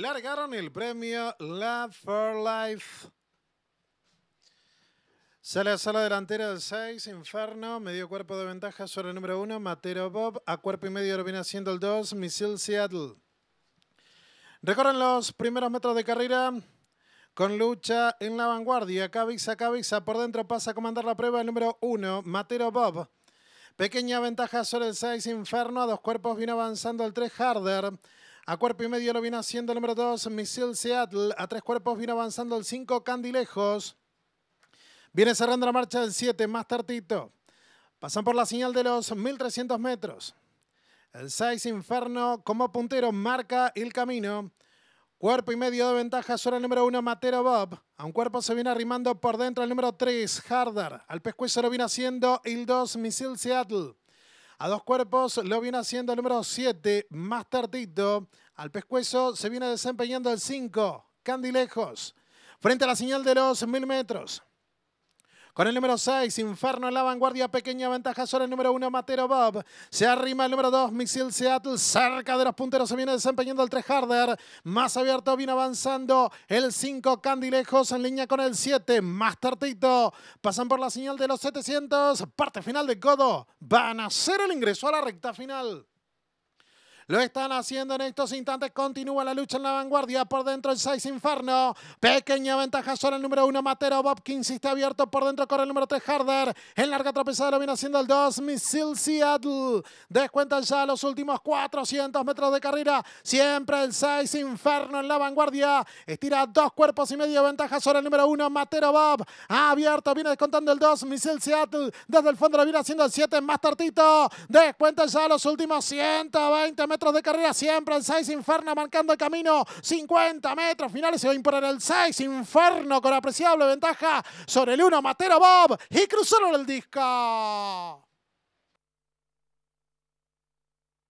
largaron el premio Love for Life. Sale a sala delantera del 6, Inferno, medio cuerpo de ventaja sobre el número 1, Matero Bob, a cuerpo y medio lo viene haciendo el 2, Misil Seattle. Recorren los primeros metros de carrera con lucha en la vanguardia. Cabiza, cabiza, por dentro pasa a comandar la prueba el número 1, Matero Bob. Pequeña ventaja sobre el 6, Inferno, a dos cuerpos viene avanzando el 3, Harder. A cuerpo y medio lo viene haciendo el número 2, Missile Seattle. A tres cuerpos viene avanzando el 5, Candilejos. Viene cerrando la marcha el 7, más tartito Pasan por la señal de los 1300 metros. El 6, Inferno, como puntero, marca el camino. Cuerpo y medio de ventaja sobre el número 1, Matero Bob. A un cuerpo se viene arrimando por dentro el número 3, Harder. Al pescuezo lo viene haciendo el 2, Missile Seattle. A dos cuerpos lo viene haciendo el número 7, más tardito. Al pescuezo se viene desempeñando el 5, Candilejos. Frente a la señal de los mil metros. Con el número 6, Inferno en la vanguardia, pequeña ventaja sobre el número 1, Matero Bob. Se arrima el número 2, Mixil Seattle, cerca de los punteros, se viene desempeñando el 3 Harder. Más abierto, viene avanzando el 5, Candilejos en línea con el 7, más Tito. Pasan por la señal de los 700, parte final de Codo. Van a hacer el ingreso a la recta final. Lo están haciendo en estos instantes. Continúa la lucha en la vanguardia. Por dentro el 6 Inferno. Pequeña ventaja sobre el número 1 Matero. que está abierto. Por dentro corre el número 3 Harder. En larga tropezada lo viene haciendo el 2 Missile Seattle. Descuentan ya los últimos 400 metros de carrera. Siempre el 6 Inferno en la vanguardia. Estira dos cuerpos y medio. Ventaja sobre el número 1 Matero Bob. Abierto. Viene descontando el 2 Missile Seattle. Desde el fondo lo viene haciendo el 7 tartito. Descuentan ya los últimos 120 metros de carrera siempre el 6 Inferno marcando el camino. 50 metros finales se va a imponer el 6 Inferno con apreciable ventaja sobre el 1 Matero Bob y cruzaron el disco.